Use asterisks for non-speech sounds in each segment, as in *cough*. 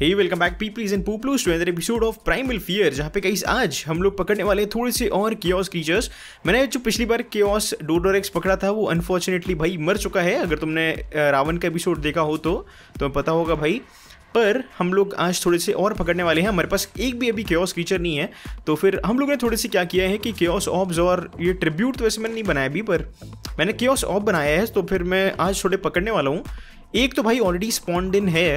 Hey welcome back peoples in peoples to other episode of Primal Fear जहाँ पे कहीं आज हम लोग पकड़ने वाले थोड़े से और ऑस क्रीचर्स मैंने जो पिछली बार ऑस डोडोर एक्स पकड़ा था वो अनफॉर्चुनेटली भाई मर चुका है अगर तुमने रावण का एपिसोड देखा हो तो तुम्हें पता होगा भाई पर हम लोग आज थोड़े से और पकड़ने वाले हैं हमारे पास एक भी अभी क्योस क्रीचर नहीं है तो फिर हम लोगों ने थोड़े से क्या किया है कि क्योस ऑब्स और ये ट्रिब्यूट तो वैसे मैंने नहीं बनाया अभी पर मैंने क्योस ऑब बनाया है तो फिर मैं आज थोड़े पकड़ने वाला हूँ एक तो भाई ऑलरेडी स्पॉन्ड इन है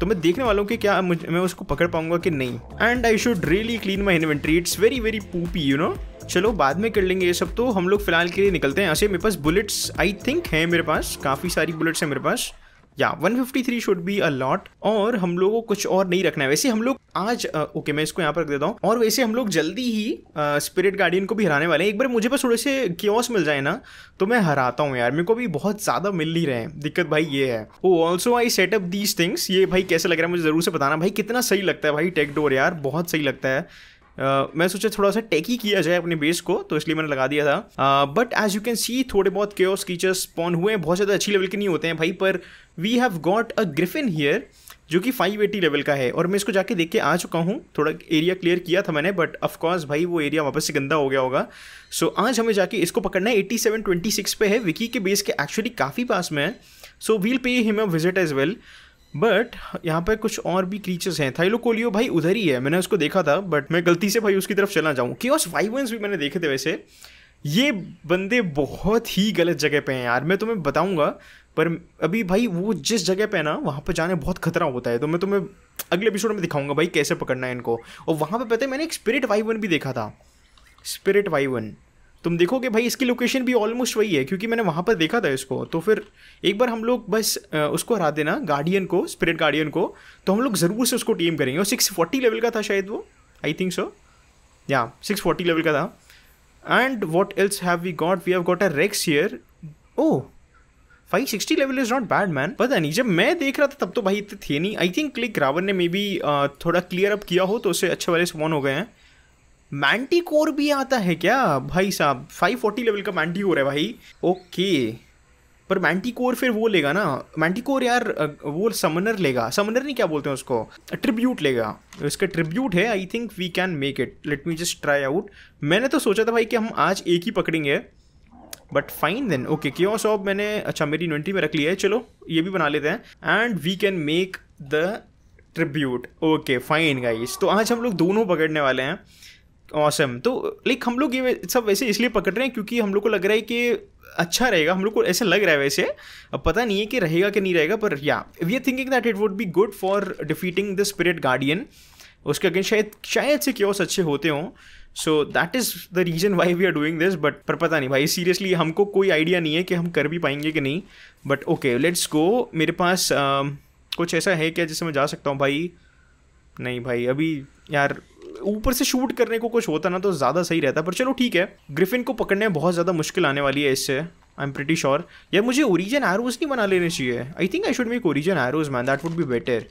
तो मैं देखने वाला हूँ कि क्या मैं उसको पकड़ पाऊंगा कि नहीं and I should really clean my inventory it's very very poopy you know चलो बाद में कर लेंगे ये सब तो हम लोग फिलहाल के लिए निकलते हैं ऐसे मेरे पास बुलेट्स आई थिंक है मेरे पास काफ़ी सारी बुलेट्स हैं मेरे पास या फिफ्टी थ्री शुड बी अलॉट और हम लोगों को कुछ और नहीं रखना है वैसे हम लोग आज ओके uh, मैं इसको यहाँ पर रख देता हूँ और वैसे हम लोग जल्दी ही स्पिरिट uh, गार्डियन को भी हराने वाले हैं एक बार मुझे बस थोड़े से क्योस मिल जाए ना तो मैं हराता हूँ यार मेरे को भी बहुत ज़्यादा मिल ही रहे हैं दिक्कत भाई ये है वो also I set up these things ये भाई कैसे लग रहा है मुझे ज़रूर से बताना भाई कितना सही लगता है भाई टेक डोर यार बहुत सही लगता है Uh, मैं सोचा थोड़ा सा टेकी किया जाए अपने बेस को तो इसलिए मैंने लगा दिया था but as you can see थोड़े बहुत केयर्स कीचर्स स्पॉन हुए हैं बहुत ज़्यादा अच्छी लेवल के नहीं होते हैं भाई पर we have got a griffin here जो कि 580 लेवल का है और मैं इसको जाके देख के आ चुका हूँ थोड़ा एरिया क्लियर किया था मैंने बट ऑफकोर्स भाई वो एरिया वापस से गंदा हो गया होगा सो so, आज हमें जाके इसको पकड़ना है सिक्स पे है विकी के बेस के एक्चुअली काफ़ी पास में है so we'll pay him a visit as well but यहाँ पर कुछ और भी क्रीचर्स हैं थाइलोकोलियो भाई उधर ही है मैंने उसको देखा था बट मैं गलती से भाई उसकी तरफ चला जाऊँ क्योस वाइवेंस भी मैंने देखे थे वैसे ये बंदे बहुत ही गलत जगह पे हैं यार मैं तुम्हें बताऊंगा पर अभी भाई वो जिस जगह पे ना वहाँ पर जाने बहुत खतरा होता है तो मैं तुम्हें अगले एपिसोड में दिखाऊंगा भाई कैसे पकड़ना है इनको और वहाँ पे पता है मैंने एक स्पिरिट वाइवन भी देखा था स्पिरिट वाइवन तुम देखोगे भाई इसकी लोकेशन भी ऑलमोस्ट वही है क्योंकि मैंने वहाँ पर देखा था इसको तो फिर एक बार हम लोग बस उसको हरा देना गार्डियन को स्पिरिट गार्डियन को तो हम लोग ज़रूर से उसको टीम करेंगे और सिक्स फोर्टी लेवल का था शायद वो आई थिंक सो या सिक्स फोर्टी लेवल का था and what else have we got we have got a rex here oh five sixty level is not bad man पता नहीं जब मैं देख रहा था तब तो भाई इतने थे नहीं आई थिंक क्लिक रावण ने मे बी थोड़ा क्लियर अप किया हो तो उससे अच्छे वाले स्पॉन हो गए हैं मैंटी कोर भी आता है क्या भाई साहब फाइव फोर्टी लेवल का मैंटी कोर है भाई ओके पर मैंटी कोर फिर वो लेगा ना मैंटी कोर यार वो समनर लेगा समनर नहीं क्या बोलते हैं उसको ट्रिब्यूट लेगा इसका ट्रिब्यूट है I think we can make it let me just try out मैंने तो सोचा था भाई कि हम आज एक ही पकड़ेंगे बट फाइन देन ओके क्यों सॉब मैंने अच्छा मेरी इन्वेंट्री में रख लिया है चलो ये भी बना लेते हैं and we can make the tribute okay fine guys तो आज हम लोग दोनों पकड़ने वाले हैं ऑसम तो लाइक हम लोग ये सब वैसे इसलिए पकड़ रहे हैं क्योंकि हम लोग को लग रहा है कि अच्छा रहेगा हम लोग को ऐसा लग रहा है वैसे अब पता नहीं है कि रहेगा कि नहीं रहेगा पर या we are thinking that it would be good for defeating the spirit guardian उसके अगेंस्ट शायद शायद से क्यों अच्छे होते हों so that is the reason why we are doing this but पर पता नहीं भाई सीरियसली हमको कोई आइडिया नहीं है कि हम कर भी पाएंगे कि नहीं बट ओके लेट्स गो मेरे पास uh, कुछ ऐसा है क्या जिससे मैं जा सकता हूँ भाई नहीं भाई अभी यार ऊपर से शूट करने को कुछ होता ना तो ज़्यादा सही रहता पर चलो ठीक है ग्रिफिन को पकड़ने में बहुत ज़्यादा मुश्किल आने वाली है इससे आई एम प्रटी श्योर यार मुझे ओरिजन एरोज नहीं बना लेने चाहिए I think I should make origin arrows man that would be better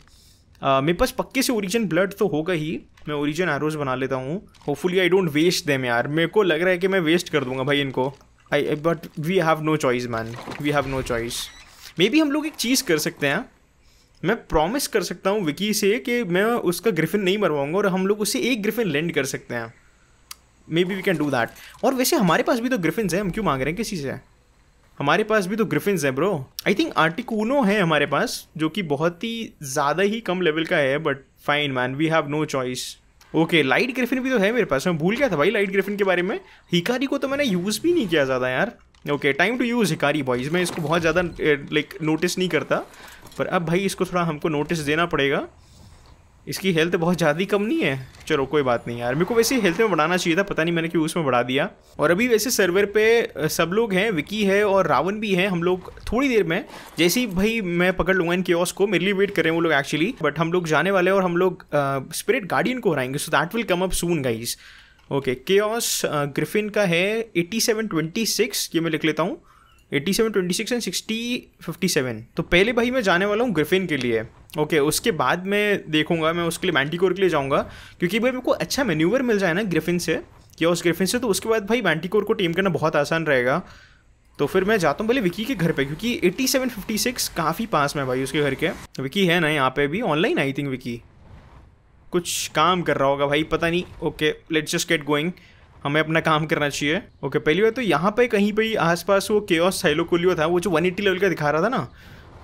मेरे पास पक्के से ओरिजिन ब्लड तो होगा ही मैं ओरिजन एरोज बना लेता हूँ hopefully I don't waste them यार मेरे को लग रहा है कि मैं वेस्ट कर दूंगा भाई इनको I but we have no choice man we have no choice maybe हम लोग एक चीज़ कर सकते हैं मैं प्रॉमिस कर सकता हूँ विकी से कि मैं उसका ग्रिफिन नहीं मरवाऊंगा और हम लोग उसे एक ग्रिफिन लैंड कर सकते हैं maybe we can do that और वैसे हमारे पास भी तो ग्रिफिन्स हैं हम क्यों मांग रहे हैं किसी से हमारे पास भी तो ग्रिफिन्स हैं ब्रो आई थिंक आर्टिकूनो है हमारे पास जो कि बहुत ही ज़्यादा ही कम लेवल का है but fine man we have no choice okay light griffin भी तो है मेरे पास मैं भूल गया था भाई लाइट ग्रिफिन के बारे में हिकारी को तो मैंने यूज़ भी नहीं किया ज़्यादा यार okay time to use Hikari boys मैं इसको बहुत ज़्यादा लाइक eh, नोटिस नहीं करता पर अब भाई इसको थोड़ा हमको नोटिस देना पड़ेगा इसकी हेल्थ बहुत ज़्यादा कम नहीं है चलो कोई बात नहीं यार मेरे को वैसे हेल्थ में बढ़ाना चाहिए था पता नहीं मैंने क्यों उसमें बढ़ा दिया और अभी वैसे सर्वर पे सब लोग हैं विकी है और रावण भी हैं हम लोग थोड़ी देर में जैसे ही भाई मैं पकड़ लूँगा इनके ऑस को मेरे लिए वेट कर रहे हैं वो लोग एक्चुअली बट हम लोग जाने वाले हैं और हम लोग स्पिरिट गार्डियन को हराएंगे so that will come up soon guys okay के ग्रिफिन का है सिक्स ये मैं लिख लेता हूँ eighty seven twenty six and sixty fifty seven तो पहले भाई मैं जाने वाला हूँ ग्रिफिन के लिए ओके okay, उसके बाद मैं देखूंगा मैं उसके लिए मैंटिकोर के लिए जाऊँगा क्योंकि भाई मेरे को अच्छा मेन्यूवर मिल जाए ना ग्रिफिन से या उस ग्रिफिन से तो उसके बाद भाई मैंटिकोर को टीम करना बहुत आसान रहेगा तो फिर मैं जाता हूँ पहले विकी के घर पे क्योंकि 8756 काफ़ी पास में भाई उसके घर के विकी है ना यहाँ पे भी ऑनलाइन आई थिंक विकी कुछ काम कर रहा होगा भाई पता नहीं okay let's just get going हमें अपना काम करना चाहिए ओके पहली बार तो यहाँ पे कहीं पे आसपास वो केओस साइलोकोलियो था वो जो 180 लेवल का दिखा रहा था ना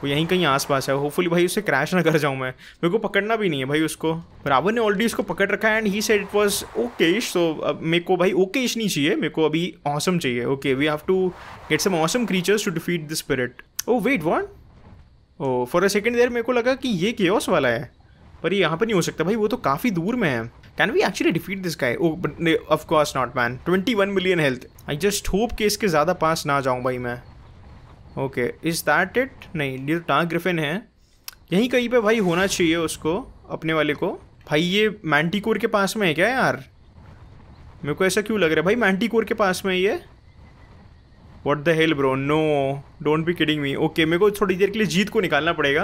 वो यहीं कहीं आसपास है होपफुली भाई उसे क्रैश ना कर जाऊँ मैं मेरे को पकड़ना भी नहीं है भाई उसको रावण ने ऑलरेडी उसको पकड़ रखा है and he said it was okayish तो अब मेरे को भाई ओके इश नहीं चाहिए मेरे को अभी ऑसम चाहिए okay we have to get some awesome creatures to defeat the spirit oh wait want oh for a second there मेरे को लगा कि ये केओस वाला है पर ये यहाँ पर नहीं हो सकता भाई वो तो काफ़ी दूर में है can we actually defeat this guy of course not man twenty one million health I just hope कि इसके ज़्यादा पास ना जाऊँ भाई मैं ओके इज़ दैट इट नहीं ये तो ग्रिफिन है यहीं कहीं पे भाई होना चाहिए उसको अपने वाले को भाई ये मैंटीकोर के पास में है क्या यार मेरे को ऐसा क्यों लग रहा है भाई मैंटीकोर के पास में ये what the hell bro no don't be kidding me okay मेरे को थोड़ी देर के लिए जीत को निकालना पड़ेगा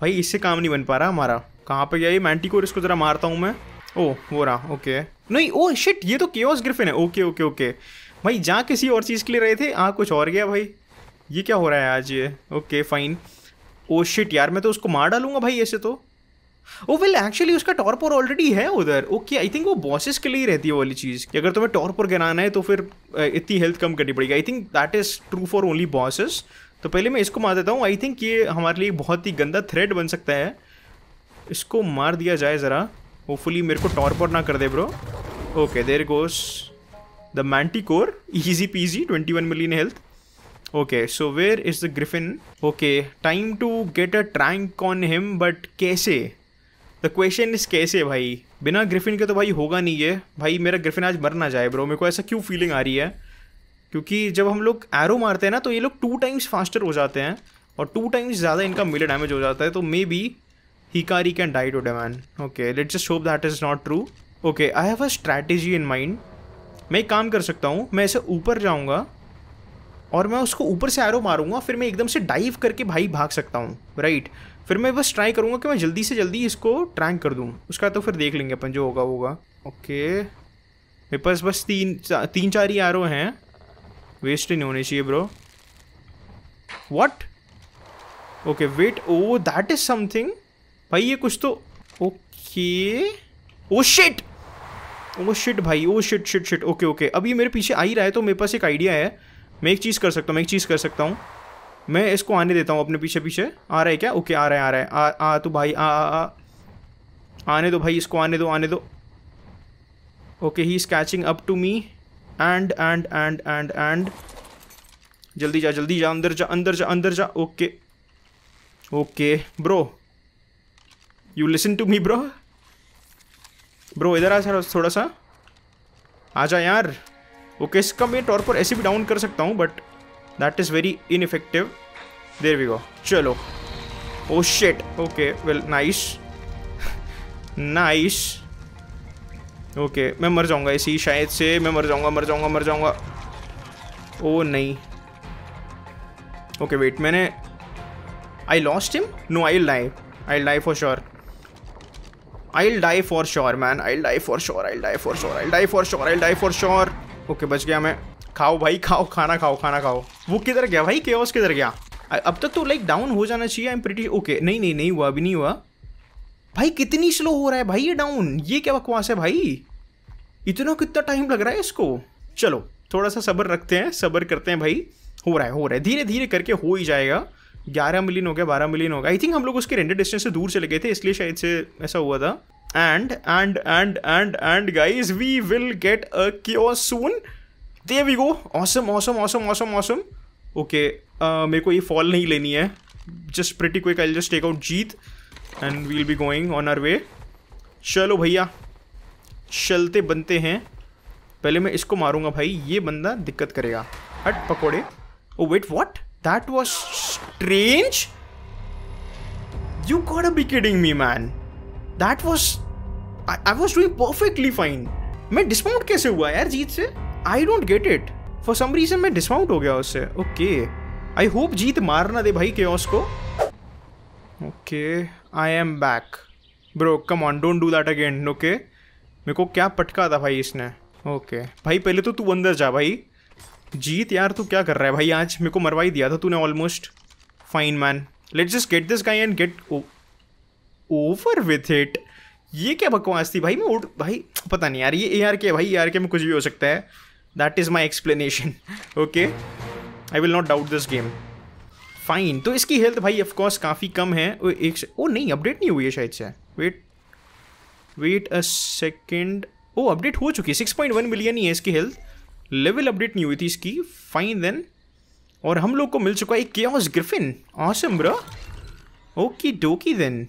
भाई इससे काम नहीं बन पा रहा हमारा कहाँ पे गया ये मैंटीकोर इसको ज़रा मारता हूँ मैं ओ वो रहा ओके नहीं ओ शिट ये तो केओस ग्रिफिन है ओके ओके ओके भाई जहाँ किसी और चीज़ के लिए रहे थे हाँ कुछ और गया भाई ये क्या हो रहा है आज ये ओके फाइन ओ शिट यार मैं तो उसको मार डालूंगा भाई ऐसे तो ओ वेल एक्चुअली उसका टॉर्पर ऑलरेडी है उधर ओके आई थिंक वो बॉसेस के लिए ही रहती है वाली चीज़ कि अगर तुम्हें टॉर्पर गिराना है तो फिर इतनी हेल्थ कम करनी पड़ेगी I think that is true for only bosses तो पहले मैं इसको मार देता हूँ आई थिंक ये हमारे लिए बहुत ही गंदा थ्रेड बन सकता है इसको मार दिया जाए ज़रा होपफुली मेरे को टॉर्पर ना कर दे bro okay there goes the manticore easy peasy twenty one million health okay so where is the griffin okay time to get a tranq on him but कैसे द क्वेश्चन इज कैसे भाई बिना Griffin के तो भाई होगा नहीं है भाई मेरा ग्रिफिन आज मर ना जाए ब्रो मेरे को ऐसा क्यों फीलिंग आ रही है क्योंकि जब हम लोग एरो मारते हैं ना तो ये लोग टू टाइम्स फास्टर हो जाते हैं और टू टाइम्स ज़्यादा इनका मिले डैमेज हो जाता है तो maybe Hikari can die today, man. Okay, let's just hope that is not true. Okay, I have a strategy in mind. मैं एक काम कर सकता हूँ मैं ऐसे ऊपर जाऊँगा और मैं उसको ऊपर से एरो मारूंगा फिर मैं एकदम से डाइव करके भाई भाग सकता हूँ राइट फिर मैं बस ट्राई करूँगा कि मैं जल्दी से जल्दी इसको ट्रैंक कर दूँ उसका तो फिर देख लेंगे अपन जो होगा होगा ओके मेरे पास बस तीन चा, तीन चार ही एरो हैं वेस्ट नहीं होने चाहिए bro what okay wait oh that is something भाई ये कुछ तो okay oh shit oh shit भाई oh shit shit shit okay okay अब ये मेरे पीछे आ ही रहा है तो मेरे पास एक आइडिया है मैं एक चीज़ कर सकता हूँ मैं एक चीज़ कर सकता हूँ मैं इसको आने देता हूँ अपने पीछे पीछे आ रहा है क्या ओके आ रहा है आ रहा है आ आ तो भाई आ आ आने दो भाई इसको आने दो आने दो okay he is catching up to me and and and and and जल्दी जा जल्दी जा अंदर जा अंदर जा अंदर जा okay okay bro you listen to me bro bro इधर आ सर थोड़ा सा आ जा यार ओके इसका मैं टॉर पर ऐसे भी डाउन कर सकता हूँ but that is very ineffective there we go चलो oh shit okay well nice nice okay मैं मर जाऊँगा ऐसे ही शायद से मैं मर जाऊँगा मर जाऊँगा मर जाऊँगा ओ oh, नहीं ओके वेट मैंने I lost him no I live I live for sure I die for sure man. I'll die I sure. I die for sure. I'll die for sure. I'll die for sure okay बच गया मैं खाओ भाई खाओ खाना खाओ खाना खाओ वो किधर गया भाई क्या किधर गया अब तक तो लाइक डाउन हो जाना चाहिए आई एम प्रिटी ओके नहीं नहीं नहीं हुआ अभी नहीं हुआ भाई कितनी स्लो हो रहा है भाई ये डाउन ये क्या बकवास है भाई इतना कितना टाइम लग रहा है इसको चलो थोड़ा सा सब्र रखते हैं सब्र करते हैं भाई हो रहा है हो रहा है धीरे धीरे करके हो ही जाएगा ग्यारह मिलियन हो गया बारह मिलियन हो गया आई थिंक हम लोग उसके रेंडर डिस्टेंस से दूर चले गए थे इसलिए शायद से ऐसा हुआ था and and and and and guys we will get a cure soon there we go awesome awesome awesome awesome awesome okay uh, मेरे को ये फॉल नहीं लेनी है just pretty quick I just take out जीत and we'll be going on our way चलो भैया चलते बनते हैं पहले मैं इसको मारूंगा भाई ये बंदा दिक्कत करेगा हट पकोड़े oh wait what that was strange you got be kidding me man that was I was doing perfectly fine मैं डिस्काउंट कैसे हुआ यार जीत से I don't get it for some reason मैं डिस्काउंट हो गया उससे ओके आई होप जीत मार ना दे भाई के को okay I am back bro come on don't do that again okay मेरे को क्या पटका था भाई इसने ओके okay. भाई पहले तो तू अंदर जा भाई जीत यार तू क्या कर रहा है भाई आज मेरे को मरवा ही दिया था तूने almost fine man let's just get this guy and get over with it ये क्या बकवास थी भाई मैं उठ भाई पता नहीं यार ये ए आर के भाई ए आर के में कुछ भी हो सकता है that is my explanation okay I will not doubt this game fine तो इसकी हेल्थ भाई ऑफकोर्स काफ़ी कम है ओ, एक से ओ नहीं अपडेट नहीं हुई है शायद से wait wait a second oh update हो चुकी है सिक्स पॉइंट वन मिलियन ही है इसकी हेल्थ लेवल अपडेट नहीं हुई थी इसकी फाइन देन और हम लोग को मिल चुका है एक chaos griffin awesome bro okay dokey then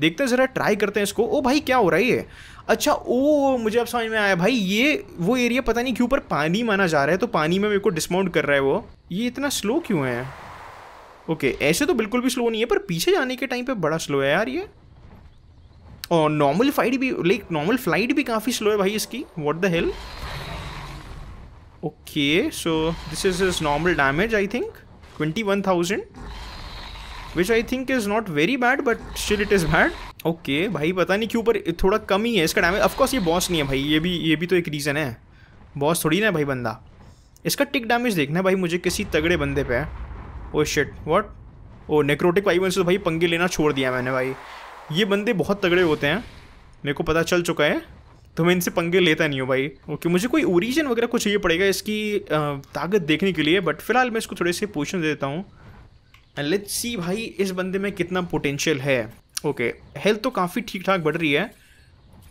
देखते हैं ज़रा ट्राई करते हैं इसको ओ भाई क्या हो रहा है ये अच्छा ओ मुझे अब समझ में आया भाई ये वो एरिया पता नहीं क्यों पर पानी माना जा रहा है तो पानी में मेरे को डिस्माउंट कर रहा है वो ये इतना स्लो क्यों है ओके ऐसे तो बिल्कुल भी स्लो नहीं है पर पीछे जाने के टाइम पर बड़ा स्लो है यार ये और नॉर्मल फ्लाइट भी लाइक नॉर्मल फ्लाइट भी काफ़ी स्लो है भाई इसकी what the hell okay so this is is normal damage I think twenty one thousand which I think is not very bad but still it is bad okay भाई पता नहीं क्यों पर थोड़ा कम ही है इसका डैमेज ऑफकोर्स ये बॉस नहीं है भाई ये भी ये भी तो एक रीज़न है बॉस थोड़ी ना भाई बंदा इसका टिक डैमेज देखना है भाई मुझे किसी तगड़े बंदे पे oh shit what oh necrotic wyvern से तो भाई पंगे लेना छोड़ दिया मैंने भाई ये बंदे बहुत तगड़े होते हैं मेरे को पता चल चुका है तो मैं इनसे पंगे लेता नहीं हूँ भाई ओके okay, मुझे कोई ओरिजिन वगैरह कुछ चाहिए पड़ेगा इसकी ताकत देखने के लिए बट फिलहाल मैं इसको थोड़े से पोषण दे देता हूँ एंड लेट्स सी भाई इस बंदे में कितना पोटेंशियल है ओके okay, हेल्थ तो काफ़ी ठीक ठाक बढ़ रही है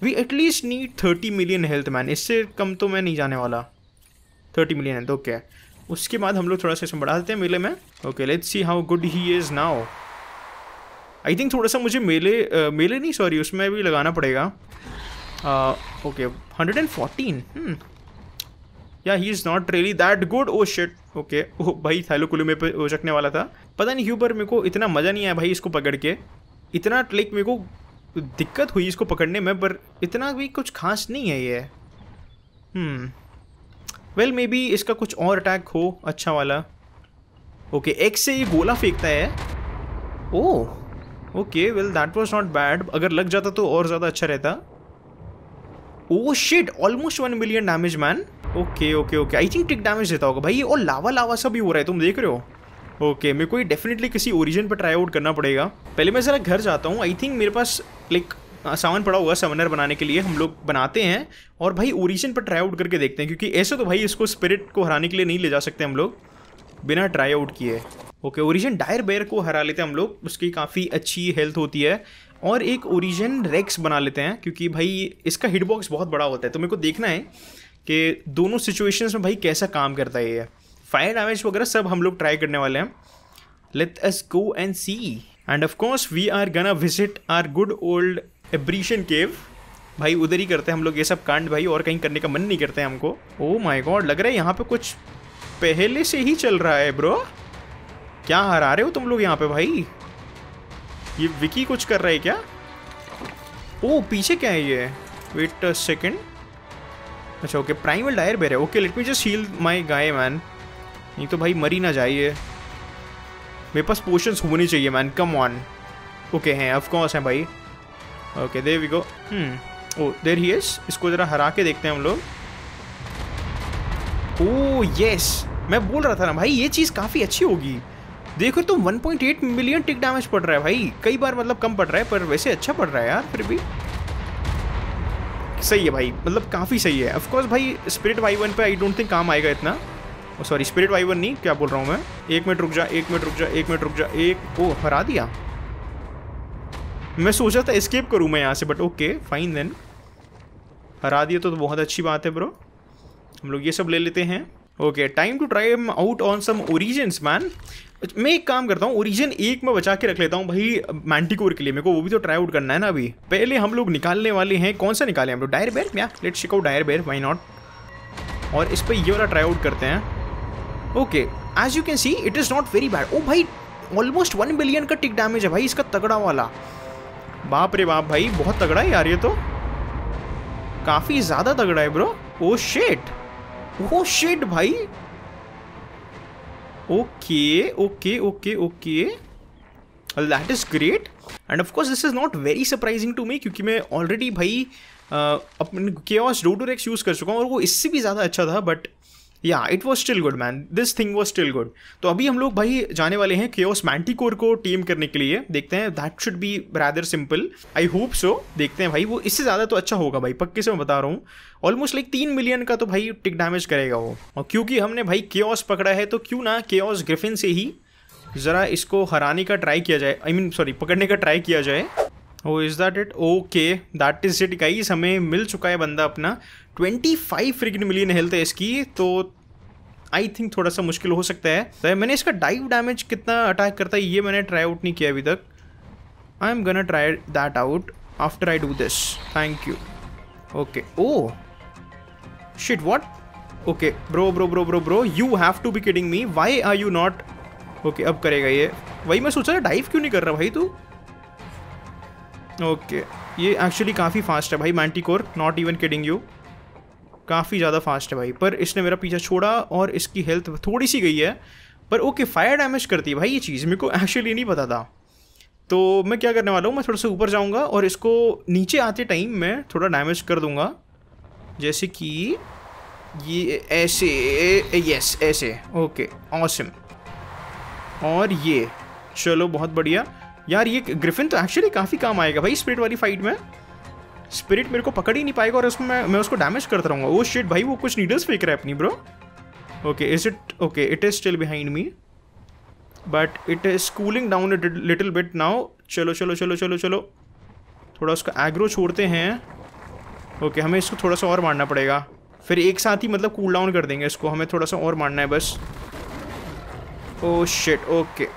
we at least need thirty million health man इससे कम तो मैं नहीं जाने वाला थर्टी मिलियन तो ओके उसके बाद हम लोग थोड़ा सा इसमें बढ़ा देते हैं मेले में okay let's see how good he is now I think थोड़ा सा मुझे मेले uh, मेले नहीं सॉरी उसमें भी लगाना पड़ेगा okay hundred and fourteen yeah he is not really that good oh shit okay oh भाई थैलो कुलू में पे सकने वाला था पता नहीं क्यों पर मेरे को इतना मज़ा नहीं आया भाई इसको पकड़ के इतना लाइक मेरे को दिक्कत हुई इसको पकड़ने में पर इतना भी कुछ खास नहीं है ये वेल मे बी इसका कुछ और अटैक हो अच्छा वाला ओके okay, एक से ये गोला फेंकता है oh okay well that was not bad अगर लग जाता तो और ज़्यादा अच्छा रहता oh shit almost one million damage man okay okay okay I think tick damage देता होगा भाई और लावा लावा सा भी हो रहा है तुम देख रहे हो ओके okay, मेरे को ये डेफिनेटली किसी ओरिजिन पर ट्राई आउट करना पड़ेगा पहले मैं ज़रा घर जाता हूँ आई थिंक मेरे पास लाइक सामान पड़ा हुआ समनर बनाने के लिए हम लोग बनाते हैं और भाई ओरिजिन पर ट्राई आउट करके देखते हैं क्योंकि ऐसे तो भाई इसको स्पिरिट को हराने के लिए नहीं ले जा सकते हम लोग बिना ट्राई आउट किए ओके ओरिजिन डायर बेयर को हरा लेते हैं हम लोग उसकी काफ़ी अच्छी हेल्थ होती है और एक ओरिजिन रेक्स बना लेते हैं क्योंकि भाई इसका हिटबॉक्स बहुत बड़ा होता है तो मेरे को देखना है कि दोनों सिचुएशंस में भाई कैसा काम करता है ये फायर डैमेज वगैरह सब हम लोग ट्राई करने वाले हैं let us go and see and of course we are gonna visit our good old aberration cave भाई उधर ही करते हैं हम लोग ये सब कांड भाई और कहीं करने का मन नहीं करते हैं हमको ओ माय गॉड लग रहा है यहाँ पे कुछ पहले से ही चल रहा है ब्रो क्या हरा रहे हो तुम लोग यहाँ पे भाई ये विकी कुछ कर रहा है क्या ओ oh, पीछे क्या है ये वेट सेकेंड अच्छा ओके प्राइमल डायर बेर है okay let me just heal my guy man नहीं तो भाई मरी ना जाइए मेरे पास पोशंस होने चाहिए मैन कम ऑन ओके हैं ऑफकोर्स हैं भाई okay there we go oh there he is इसको ज़रा हरा के देखते हैं हम लोग ओ oh, यस मैं बोल रहा था ना भाई ये चीज़ काफ़ी अच्छी होगी देखो तो 1.8 मिलियन टिक डैमेज पड़ रहा है भाई कई बार मतलब कम पड़ रहा है पर वैसे अच्छा पड़ रहा है यार फिर भी सही है भाई मतलब काफ़ी सही है ऑफकोर्स भाई स्पिरिट वाई वन पर आई डोंट थिंक काम आएगा इतना सॉरी स्पिरिट वाई वन नहीं क्या बोल रहा हूँ मैं एक मिनट रुक जा एक मिनट रुक जा एक मिनट रुक जा एक ओ हरा दिया मैं सोचा था एस्केप करूँ मैं यहाँ से बट ओके फाइन देन हरा दिया तो, तो बहुत अच्छी बात है ब्रो हम लोग ये सब ले लेते हैं okay time to try out on some origin man मैं एक काम करता हूँ ओरिजिन एक में बचा के रख लेता हूँ भाई मैंटिकोर के लिए मेरे को वो भी तो ट्राई आउट करना है ना अभी पहले हम लोग निकालने वाले हैं कौन सा निकाले हम लोग डायर बेर क्या let check out dire bear why not और इस पर ये वाला ट्राई आउट करते हैं okay as you can see it is not very bad oh भाई ऑलमोस्ट वन बिलियन का टिक डैमेज है भाई इसका तगड़ा वाला बाप रे बाप भाई बहुत तगड़ा है यार ये तो काफ़ी ज़्यादा तगड़ा है bro oh shit oh shit भाई okay okay okay okay that is great and of course this is not very surprising to me क्योंकि मैं ऑलरेडी भाई uh, अपने के ऑस डोडोरेक्स यूज़ कर चुका हूँ और वो इससे भी ज़्यादा अच्छा था but yeah it was still good man this thing was still good तो अभी हम लोग भाई जाने वाले हैं केओस मैंटिकोर को टीम करने के लिए देखते हैं that should be brother simple I hope so देखते हैं भाई वो इससे ज़्यादा तो अच्छा होगा भाई पक्के से मैं बता रहा हूँ ऑलमोस्ट लाइक तीन मिलियन का तो भाई टिक डैमेज करेगा वो और क्योंकि हमने भाई केओस पकड़ा है तो क्यों ना केओस ग्रिफिन से ही ज़रा इसको हराने का ट्राई किया जाए आई मीन सॉरी पकड़ने का ट्राई किया जाए oh is that it okay that is it guys हमें मिल चुका है बंदा अपना twenty five friggin million health है इसकी तो आई थिंक थोड़ा सा मुश्किल हो सकता है तो मैंने इसका डाइव डैमेज कितना अटैक करता है ये मैंने ट्राई आउट नहीं किया अभी तक I am gonna try that out after I do this thank you okay oh shit what okay bro bro bro bro bro you have to be kidding me why are you not okay अब करेगा ये वही मैं सोच रहा dive क्यों नहीं कर रहा भाई तू ओके ये एक्चुअली काफ़ी फास्ट है भाई manticore not even kidding you काफ़ी ज़्यादा फास्ट है भाई पर इसने मेरा पीछा छोड़ा और इसकी हेल्थ थोड़ी सी गई है पर ओके फायर डैमेज करती है भाई ये चीज़ मेरे को एक्चुअली नहीं पता था तो मैं क्या करने वाला हूँ मैं थोड़ा सा ऊपर जाऊँगा और इसको नीचे आते टाइम मैं थोड़ा डैमेज कर दूँगा जैसे कि ये ऐसे यस ऐसे ओके ऑसम और ये चलो बहुत बढ़िया यार ये ग्रिफिन तो एक्चुअली काफ़ी काम आएगा भाई स्पिरिट वाली फाइट में स्पिरिट मेरे को पकड़ ही नहीं पाएगा और उसमें मैं उसको डैमेज करता रहूँगा वो oh शिट भाई वो कुछ नीडल्स फेंक रहा है अपनी bro okay is it okay it is still behind me but it is cooling down little bit now चलो चलो चलो चलो चलो थोड़ा उसका एग्रो छोड़ते हैं ओके okay, हमें इसको थोड़ा सा और मारना पड़ेगा फिर एक साथ ही मतलब कूल डाउन कर देंगे इसको हमें थोड़ा सा और मारना है बस ओ शिट ओके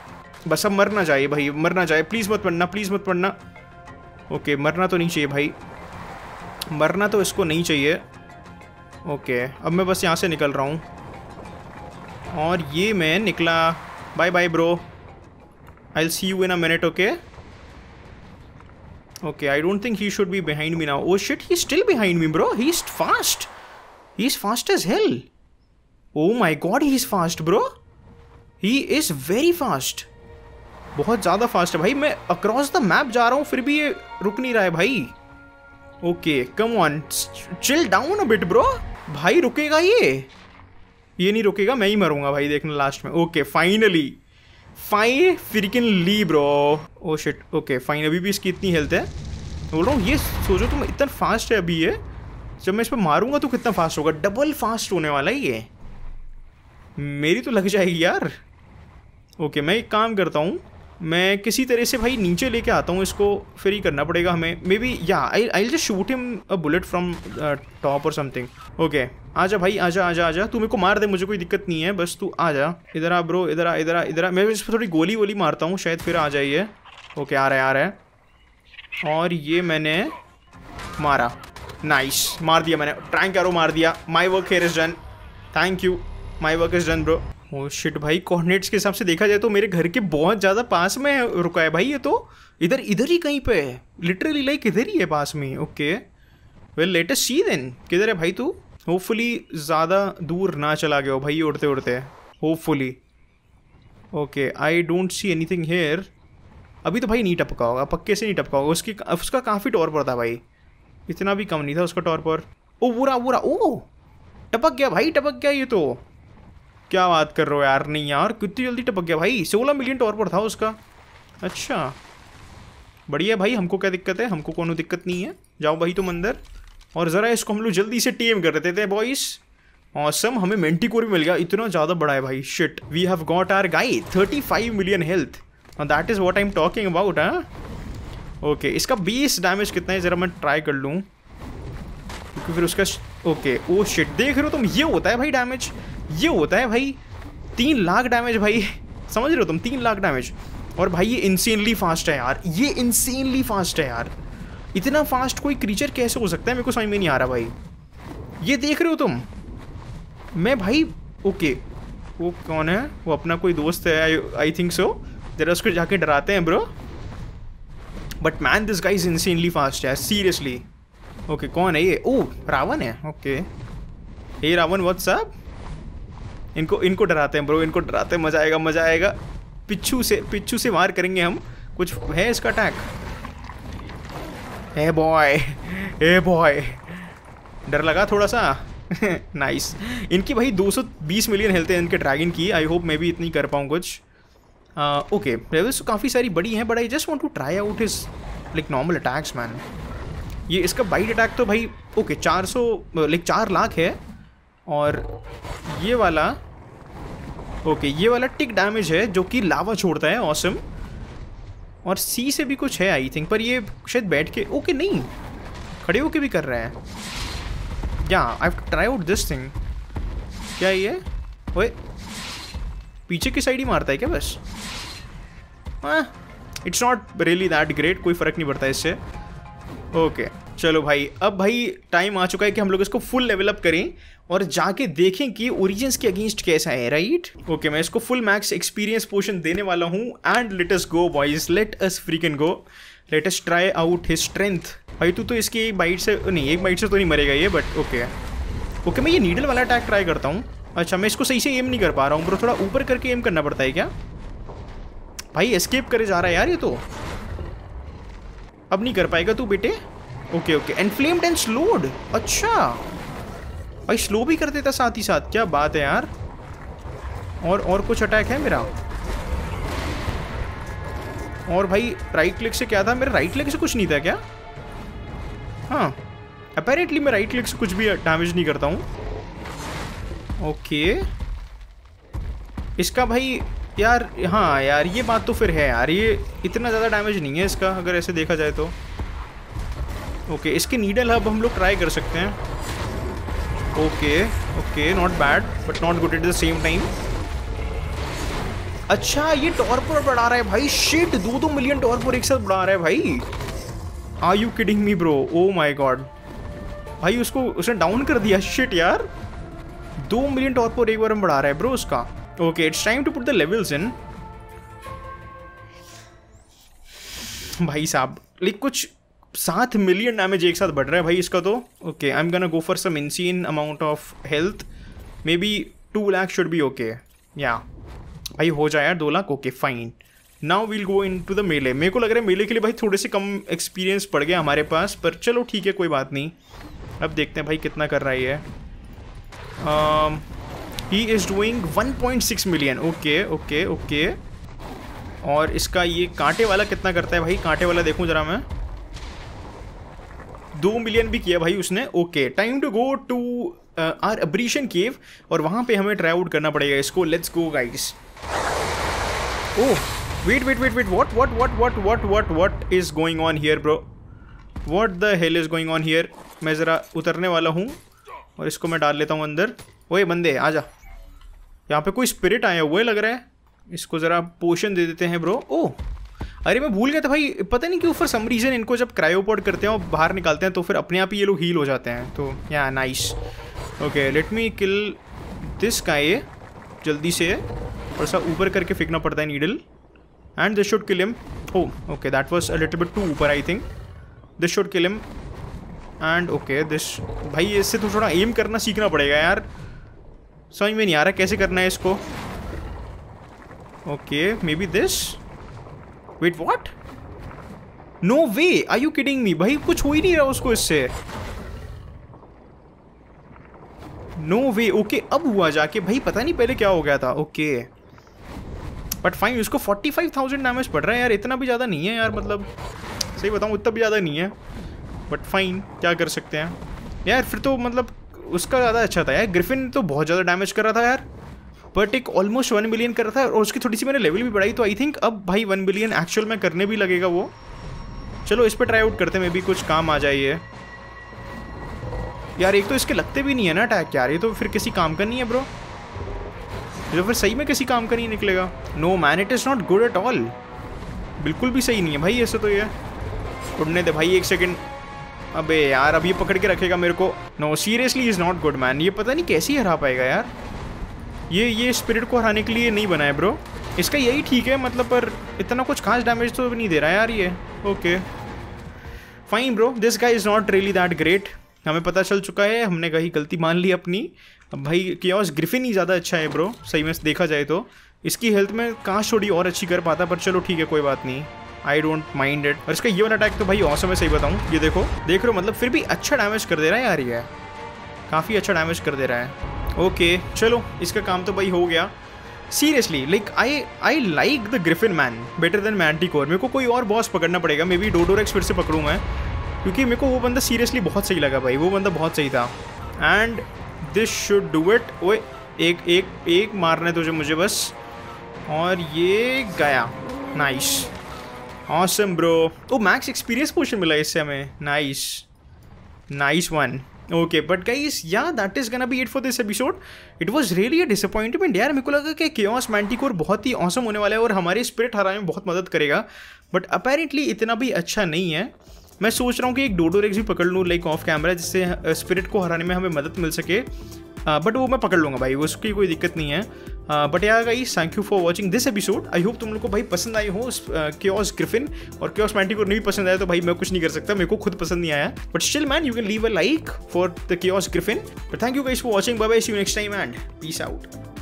बस अब मरना चाहिए भाई मरना जाए प्लीज मत पढ़ना प्लीज मत पढ़ना ओके मरना तो नहीं चाहिए भाई मरना तो इसको नहीं चाहिए ओके अब मैं बस यहाँ से निकल रहा हूँ और ये मैं निकला bye bye bro I see you in a minute okay okay I don't think he should be behind me now oh shit he still behind me bro he fast he is fast as hell oh my god he is fast bro he is very fast बहुत ज़्यादा fast है भाई मैं across the map जा रहा हूँ फिर भी ये रुक नहीं रहा है भाई okay come on chill down a bit bro भाई रुकेगा ये ये नहीं रुकेगा मैं ही मरूंगा भाई देखना लास्ट में ओके फाइनली फाइन फिर ली bro oh shit okay fine अभी भी इसकी इतनी हेल्थ है बोल रहा हूँ ये सोचो तुम इतना फास्ट है अभी ये जब मैं इस पर मारूंगा तो कितना फास्ट होगा डबल फास्ट होने वाला है ये मेरी तो लग जाएगी यार ओके मैं एक काम करता हूँ मैं किसी तरह से भाई नीचे लेके आता हूँ इसको फिर ही करना पड़ेगा हमें maybe yeah I I just shoot him a bullet from top or something okay आजा भाई आजा आजा आजा तू मेरे को मार दे मुझे कोई दिक्कत नहीं है बस तू आजा इधर आ ब्रो इधर आ इधर आ इधर आ मैं इस पर थोड़ी गोली वोली मारता हूँ शायद फिर आ जाइए ओके आ रहा है आ रहा है और ये मैंने मारा नाइस मार दिया मैंने ट्रैंक करो मार दिया my work here is done thank you my work is done bro oh shit भाई कोऑर्डिनेट्स के हिसाब से देखा जाए तो मेरे घर के बहुत ज़्यादा पास में रुका है भाई ये तो इधर इधर ही कहीं पे है लिटरली लाइक इधर ही है पास में okay well let's see then किधर है भाई तू होपफुली ज़्यादा दूर ना चला गया हो भाई उड़ते उड़ते hopefully okay I don't see anything here अभी तो भाई नहीं टपका होगा पक्के से नहीं टपका होगा उसकी उसका काफ़ी टॉर पर था भाई इतना भी कम नहीं था उसका टॉर पर ओ बुरा बुरा ओ टपक गया भाई टपक गया ये तो क्या बात कर रहे हो यार नहीं यार कितनी जल्दी टपक गया भाई सोलह मिलियन टॉर पर था उसका अच्छा बढ़िया भाई हमको क्या दिक्कत है हमको कोई दिक्कत नहीं है जाओ भाई तुम अंदर और ज़रा इसको हम लोग जल्दी से टीएम कर देते थे बॉयस ऑसम हमें मेंटिकोर भी मिल गया इतना ज़्यादा बड़ा है भाई shit we have got our guy thirty five million health that is what I am talking about हाँ ओके इसका बीस डैमेज कितना है ज़रा मैं ट्राई कर लूँ क्योंकि फिर उसका ओके ओ शिट देख रहे हो तुम ये होता है भाई डैमेज ये होता है भाई तीन लाख डैमेज भाई समझ रहे हो तुम तीन लाख डैमेज और भाई ये इंसेनली फास्ट है यार ये इंसेनली फास्ट है यार इतना फास्ट कोई क्रीचर कैसे हो सकता है मेरे को समझ में नहीं आ रहा भाई ये देख रहे हो तुम मैं भाई ओके वो कौन है वो अपना कोई दोस्त है आई थिंक सो जरा उसको जाके डराते हैं bro but man this guys insanely fast है सीरियसली ओके कौन है ये ओ रावण है ओके हे रावण वत साहब इनको इनको डराते हैं ब्रो इनको डराते हैं मज़ा आएगा मज़ा आएगा पिच्छू से पिच्छू से वार करेंगे हम कुछ है इसका attack hey boy hey boy डर लगा थोड़ा सा नाइस *laughs* इनकी भाई 220 मिलियन हेल्थ है इनके ड्रैगन की आई होप मैं भी इतनी कर पाऊँ कुछ ओके लेवल्स तो काफ़ी सारी बड़ी हैं but I just want to try out his like normal attacks man ये इसका बाइट अटैक तो भाई ओके 400 लाइक चार लाख है और ये वाला ओके ये वाला टिक डैमेज है जो कि लावा छोड़ता है ऑसम और सी से भी कुछ है आई थिंक पर ये शायद बैठ के ओके नहीं खड़े होके भी कर रहा है yeah I have try out this thing क्या ये ओए पीछे की साइड ही मारता है क्या बस it's not really that great कोई फ़र्क नहीं पड़ता इससे ओके चलो भाई अब भाई टाइम आ चुका है कि हम लोग इसको फुल डेवलप करें और जाके देखें कि ओरिजिन्स के अगेंस्ट कैसा है राइट right? ओके okay, मैं इसको फुल मैक्स एक्सपीरियंस पोर्शन देने वाला हूँ and let us go boys let us freaking go let us try out his strength भाई तू तो इसकी एक बाइट से नहीं एक बाइट से तो नहीं मरेगा ये बट ओके ओके मैं ये नीडल वाला अटैक ट्राई करता हूँ अच्छा मैं इसको सही से एम नहीं कर पा रहा हूँ ब्रो थोड़ा ऊपर करके एम करना पड़ता है क्या भाई एस्केप करे जा रहा है यार ये तो अब नहीं कर पाएगा तू बेटे okay okay and flamed and slowed अच्छा भाई स्लो भी कर देता साथ ही साथ क्या बात है यार और और कुछ अटैक है मेरा और भाई राइट क्लिक से क्या था मेरा राइट क्लिक से कुछ नहीं था क्या हाँ अपेरेंटली मैं राइट क्लिक से कुछ भी डैमेज नहीं करता हूँ ओके इसका भाई यार हाँ यार ये बात तो फिर है यार ये इतना ज़्यादा डैमेज नहीं है इसका अगर ऐसे देखा जाए तो ओके इसके नीडल हब हम लोग ट्राई कर सकते हैं okay okay not bad but not good at the same time अच्छा ये टॉर्पर बढ़ा रहा है भाई शिट दो दो मिलियन टॉर्पर एक साथ बढ़ा रहा है भाई are you kidding me bro oh my god भाई उसको उसने डाउन कर दिया शिट यार दो मिलियन टॉर्पर एक बार हम बढ़ा रहा है ब्रो उसका Okay, it's time to put the levels in. भाई साहब लाइक कुछ सात मिलियन डैमेज एक साथ बढ़ रहा है भाई इसका तो okay I am gonna go for some insane amount of health maybe two lakh should be okay या भाई हो जाए यार दो lakh okay fine now we'll go into the melee मेरे को लग रहा है मेले के लिए भाई थोड़े से कम एक्सपीरियंस पड़ गया हमारे पास पर चलो ठीक है कोई बात नहीं अब देखते हैं भाई कितना कर रहा है ये um, he is doing 1.6 million okay okay okay और इसका ये कांटे वाला कितना करता है भाई कांटे वाला देखूं जरा मैं दो मिलियन भी किया भाई उसने okay time to go to our अब्रीशन केव और वहां पे हमें ट्राई आउट करना पड़ेगा इसको let's go guys oh wait wait wait wait what what what what what what what is going on here bro what the hell is going on here मैं ज़रा उतरने वाला हूँ और इसको मैं डाल लेता हूँ अंदर ओए बंदे आ जा यहाँ पे कोई स्पिरिट आया हुआ लग रहा है इसको ज़रा पोशन दे देते हैं ब्रो ओ अरे मैं भूल गया था भाई पता नहीं क्यों फॉर सम रीज़न इनको जब क्रायोपोड करते हैं और बाहर निकालते हैं तो फिर अपने आप ही ये लोग हील हो जाते हैं तो या nice okay let me kill this का ये जल्दी से और सा ऊपर करके फेंकना पड़ता है needle and this should kill him oh okay that was a little bit too ऊपर I think this should kill him and okay this भाई इससे तो थोड़ा एम करना सीखना पड़ेगा यार समझ में नहीं आ रहा कैसे करना है इसको okay maybe this wait what no way I you kidding me भाई कुछ हो ही नहीं रहा उसको इससे नो वे ओके अब हुआ जाके भाई पता नहीं पहले क्या हो गया था ओके बट फाइन इसको 45,000 डैमेज पड़ रहा है यार इतना भी ज़्यादा नहीं है यार मतलब सही बताऊँ उतना भी ज़्यादा नहीं है बट फाइन क्या कर सकते हैं यार फिर तो मतलब उसका ज़्यादा अच्छा था यार ग्रिफिन तो बहुत ज़्यादा डैमेज कर रहा था यार बट एक ऑलमोस्ट वन बिलियन कर रहा था और उसकी थोड़ी सी मैंने लेवल भी बढ़ाई तो आई थिंक अब भाई वन बिलियन एक्चुअल में करने भी लगेगा वो चलो इस पर ट्राई आउट करते मे भी कुछ काम आ जाइए यार एक तो इसके लगते भी नहीं है ना अटैक यार ये तो फिर किसी काम का नहीं है ब्रो तो जो फिर सही में किसी काम का नहीं निकलेगा no man it is not good at all बिल्कुल भी सही नहीं है भाई ऐसे तो ये उड़ने दे भाई एक सेकेंड अबे यार अब ये पकड़ के रखेगा मेरे को no seriously is not good man ये पता नहीं कैसे हरा पाएगा यार ये ये स्पिरिट को हराने के लिए नहीं बना है ब्रो इसका यही ठीक है मतलब पर इतना कुछ खास डैमेज तो नहीं दे रहा है यार ये okay fine bro this guy is not really that great हमें पता चल चुका है हमने कहीं गलती मान ली अपनी अब भाई कियोस ग्रिफिन ही ज़्यादा अच्छा है ब्रो सही में देखा जाए तो इसकी हेल्थ में कहाँ छोड़ी और अच्छी कर पाता पर चलो ठीक है कोई बात नहीं आई डोंट माइंड इट और इसका ये वाला अटैक तो भाई औसम है सही बताऊँ ये देखो देख रहे हो मतलब फिर भी अच्छा डैमेज कर दे रहा है यार ये काफ़ी अच्छा डैमेज कर दे रहा है ओके चलो इसका काम तो भाई हो गया seriously like I I like the griffin man better than manticore मेरे को कोई और बॉस पकड़ना पड़ेगा मे बी डोडोरेक्स फिर से पकड़ूँ मैं क्योंकि मेरे को वो बंदा सीरियसली बहुत सही लगा भाई वो बंदा बहुत सही था and this should do it वो एक एक एक मारना है तुझे मुझे बस और ये गया nice nice. Awesome bro oh max experience potion मिला इससे हमें nice nice one okay but guys yeah that is gonna be it for this episode it was really a disappointment यार मेरे को लगा कि केओस मैंटिकोर बहुत ही ऑसम होने वाला है और हमारे स्पिरिट हराने में बहुत मदद करेगा बट अपेरेंटली इतना भी अच्छा नहीं है मैं सोच रहा हूँ कि एक डोडो रेक्स भी पकड़ लूँ लाइक ऑफ कैमरा जिससे स्पिरिट uh, को हराने में हमें मदद मिल सके बट uh, वो मैं पकड़ लूंगा भाई उसकी कोई दिक्कत नहीं है बट uh, यार guys thank you for watching this episode I hope तुम लोग को भाई पसंद आई हो क्योस ग्रिफिन uh, और क्योस को नहीं पसंद आया तो भाई मैं कुछ नहीं कर सकता मेरे को खुद पसंद नहीं आया but still man you can leave a like for the chaos griffin but thank you guys for watching bye bye see you next time and peace out